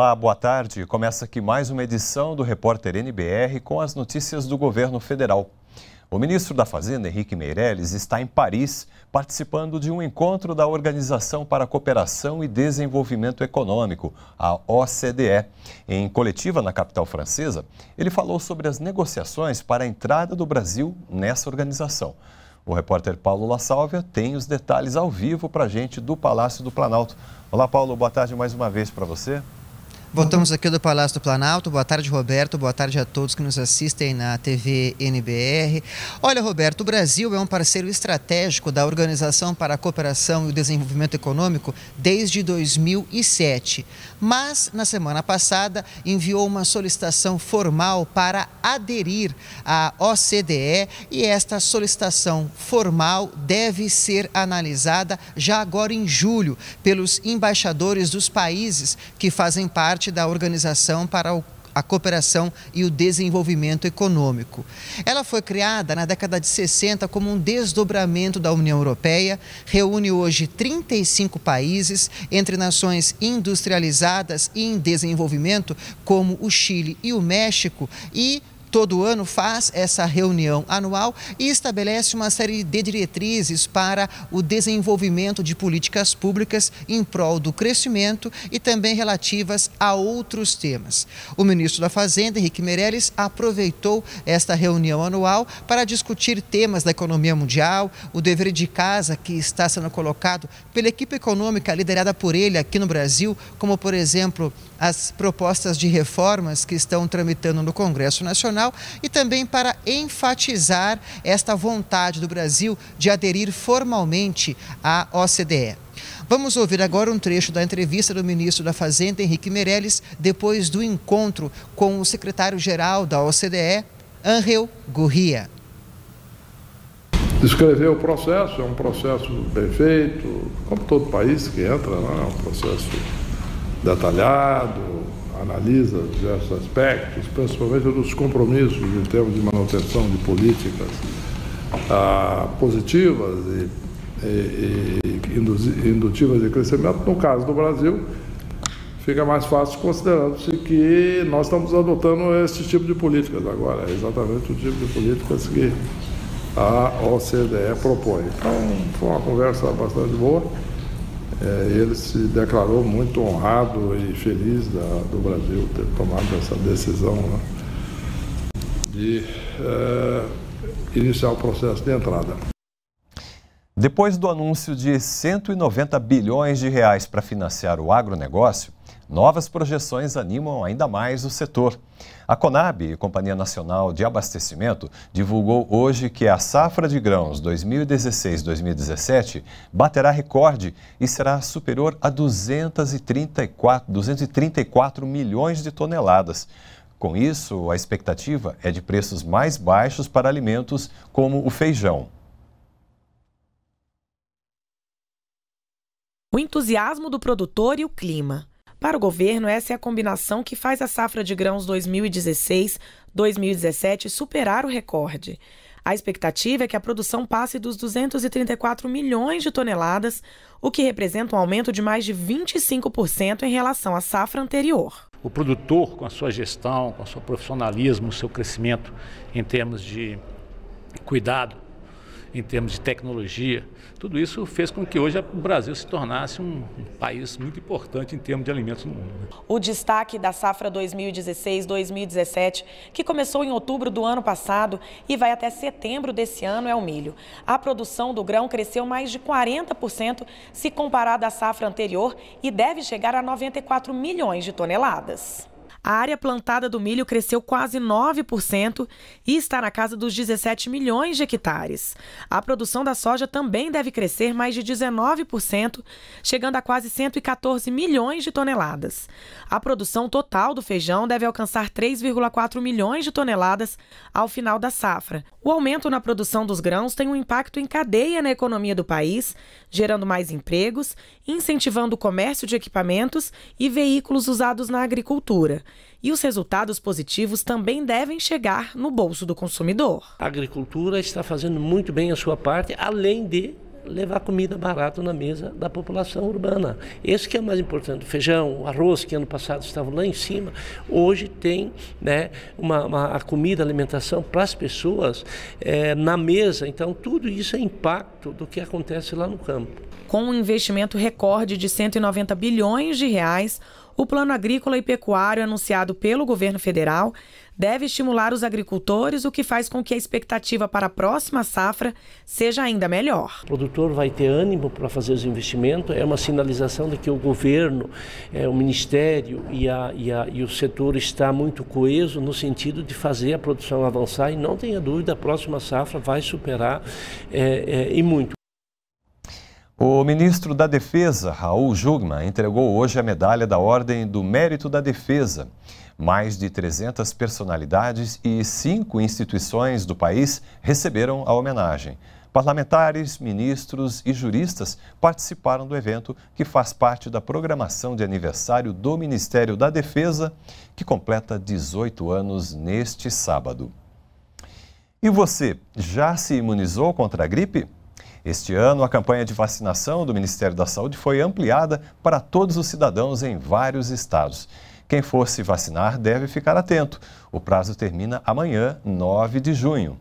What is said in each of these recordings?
Olá, boa tarde. Começa aqui mais uma edição do Repórter NBR com as notícias do governo federal. O ministro da Fazenda, Henrique Meirelles, está em Paris participando de um encontro da Organização para a Cooperação e Desenvolvimento Econômico, a OCDE. Em coletiva na capital francesa, ele falou sobre as negociações para a entrada do Brasil nessa organização. O repórter Paulo La Sálvia tem os detalhes ao vivo para a gente do Palácio do Planalto. Olá, Paulo, boa tarde mais uma vez para você. Voltamos aqui do Palácio do Planalto. Boa tarde, Roberto. Boa tarde a todos que nos assistem na TV NBR. Olha, Roberto, o Brasil é um parceiro estratégico da Organização para a Cooperação e o Desenvolvimento Econômico desde 2007. Mas, na semana passada, enviou uma solicitação formal para aderir à OCDE e esta solicitação formal deve ser analisada já agora em julho pelos embaixadores dos países que fazem parte parte da Organização para a cooperação e o desenvolvimento econômico. Ela foi criada na década de 60 como um desdobramento da União Europeia, reúne hoje 35 países, entre nações industrializadas e em desenvolvimento, como o Chile e o México, e todo ano faz essa reunião anual e estabelece uma série de diretrizes para o desenvolvimento de políticas públicas em prol do crescimento e também relativas a outros temas. O ministro da Fazenda, Henrique Meirelles, aproveitou esta reunião anual para discutir temas da economia mundial, o dever de casa que está sendo colocado pela equipe econômica liderada por ele aqui no Brasil, como por exemplo as propostas de reformas que estão tramitando no Congresso Nacional e também para enfatizar esta vontade do Brasil de aderir formalmente à OCDE. Vamos ouvir agora um trecho da entrevista do ministro da Fazenda, Henrique Meirelles, depois do encontro com o secretário-geral da OCDE, Angel Gurria. Descrever o processo, é um processo bem feito, como todo país que entra, não é, é um processo detalhado, analisa diversos aspectos, principalmente dos compromissos em termos de manutenção de políticas ah, positivas e, e, e indutivas de crescimento. No caso do Brasil, fica mais fácil considerando-se que nós estamos adotando esse tipo de políticas agora, é exatamente o tipo de políticas que a OCDE propõe. Então, foi uma conversa bastante boa. É, ele se declarou muito honrado e feliz da, do Brasil ter tomado essa decisão né, de é, iniciar o processo de entrada. Depois do anúncio de 190 bilhões de reais para financiar o agronegócio, Novas projeções animam ainda mais o setor. A Conab, Companhia Nacional de Abastecimento, divulgou hoje que a safra de grãos 2016-2017 baterá recorde e será superior a 234, 234 milhões de toneladas. Com isso, a expectativa é de preços mais baixos para alimentos como o feijão. O entusiasmo do produtor e o clima. Para o governo, essa é a combinação que faz a safra de grãos 2016-2017 superar o recorde. A expectativa é que a produção passe dos 234 milhões de toneladas, o que representa um aumento de mais de 25% em relação à safra anterior. O produtor, com a sua gestão, com o seu profissionalismo, o seu crescimento em termos de cuidado em termos de tecnologia. Tudo isso fez com que hoje o Brasil se tornasse um país muito importante em termos de alimentos no mundo. Né? O destaque da safra 2016-2017, que começou em outubro do ano passado e vai até setembro desse ano, é o milho. A produção do grão cresceu mais de 40% se comparada à safra anterior e deve chegar a 94 milhões de toneladas. A área plantada do milho cresceu quase 9% e está na casa dos 17 milhões de hectares. A produção da soja também deve crescer mais de 19%, chegando a quase 114 milhões de toneladas. A produção total do feijão deve alcançar 3,4 milhões de toneladas ao final da safra. O aumento na produção dos grãos tem um impacto em cadeia na economia do país, gerando mais empregos, incentivando o comércio de equipamentos e veículos usados na agricultura e os resultados positivos também devem chegar no bolso do consumidor. A agricultura está fazendo muito bem a sua parte, além de levar comida barata na mesa da população urbana. Esse que é o mais importante. O feijão, o arroz, que ano passado estavam lá em cima, hoje tem né, uma, uma a comida, a alimentação para as pessoas é, na mesa. Então, tudo isso é impacto do que acontece lá no campo. Com um investimento recorde de 190 bilhões de reais, o plano agrícola e pecuário anunciado pelo governo federal deve estimular os agricultores, o que faz com que a expectativa para a próxima safra seja ainda melhor. O produtor vai ter ânimo para fazer os investimentos, é uma sinalização de que o governo, é, o ministério e, a, e, a, e o setor está muito coeso no sentido de fazer a produção avançar e não tenha dúvida, a próxima safra vai superar é, é, e muito. O ministro da Defesa, Raul Jugma, entregou hoje a medalha da Ordem do Mérito da Defesa. Mais de 300 personalidades e cinco instituições do país receberam a homenagem. Parlamentares, ministros e juristas participaram do evento, que faz parte da programação de aniversário do Ministério da Defesa, que completa 18 anos neste sábado. E você, já se imunizou contra a gripe? Este ano, a campanha de vacinação do Ministério da Saúde foi ampliada para todos os cidadãos em vários estados. Quem for se vacinar deve ficar atento. O prazo termina amanhã, 9 de junho.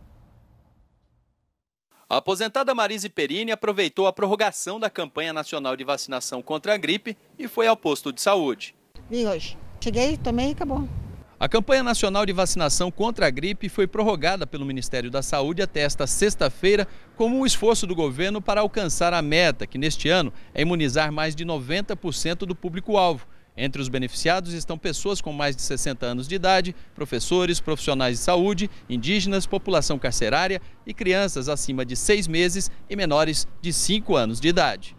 A aposentada Marise Perini aproveitou a prorrogação da campanha nacional de vacinação contra a gripe e foi ao posto de saúde. Vim hoje. Cheguei, tomei e acabou. A campanha nacional de vacinação contra a gripe foi prorrogada pelo Ministério da Saúde até esta sexta-feira, como um esforço do governo para alcançar a meta, que neste ano é imunizar mais de 90% do público-alvo. Entre os beneficiados estão pessoas com mais de 60 anos de idade, professores, profissionais de saúde, indígenas, população carcerária e crianças acima de seis meses e menores de 5 anos de idade.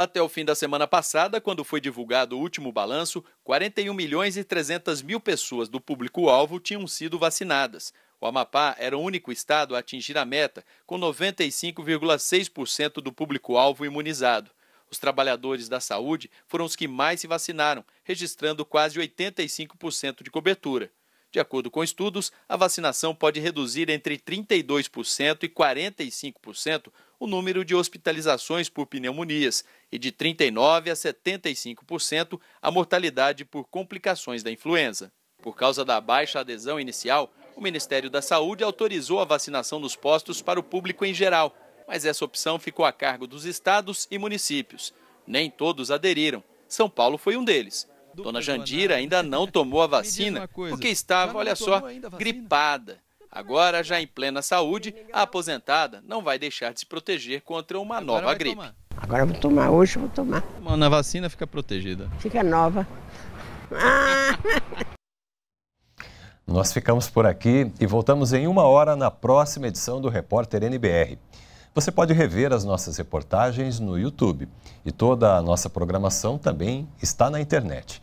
Até o fim da semana passada, quando foi divulgado o último balanço, 41 milhões e 300 mil pessoas do público-alvo tinham sido vacinadas. O Amapá era o único estado a atingir a meta, com 95,6% do público-alvo imunizado. Os trabalhadores da saúde foram os que mais se vacinaram, registrando quase 85% de cobertura. De acordo com estudos, a vacinação pode reduzir entre 32% e 45% o número de hospitalizações por pneumonias e de 39% a 75% a mortalidade por complicações da influenza. Por causa da baixa adesão inicial, o Ministério da Saúde autorizou a vacinação nos postos para o público em geral, mas essa opção ficou a cargo dos estados e municípios. Nem todos aderiram. São Paulo foi um deles. Dona Jandira ainda não tomou a vacina porque estava, olha só, gripada. Agora, já em plena saúde, a aposentada não vai deixar de se proteger contra uma Agora nova gripe. Tomar. Agora vou tomar, hoje vou tomar. Mano, a vacina fica protegida. Fica nova. Ah! Nós ficamos por aqui e voltamos em uma hora na próxima edição do Repórter NBR. Você pode rever as nossas reportagens no YouTube e toda a nossa programação também está na internet.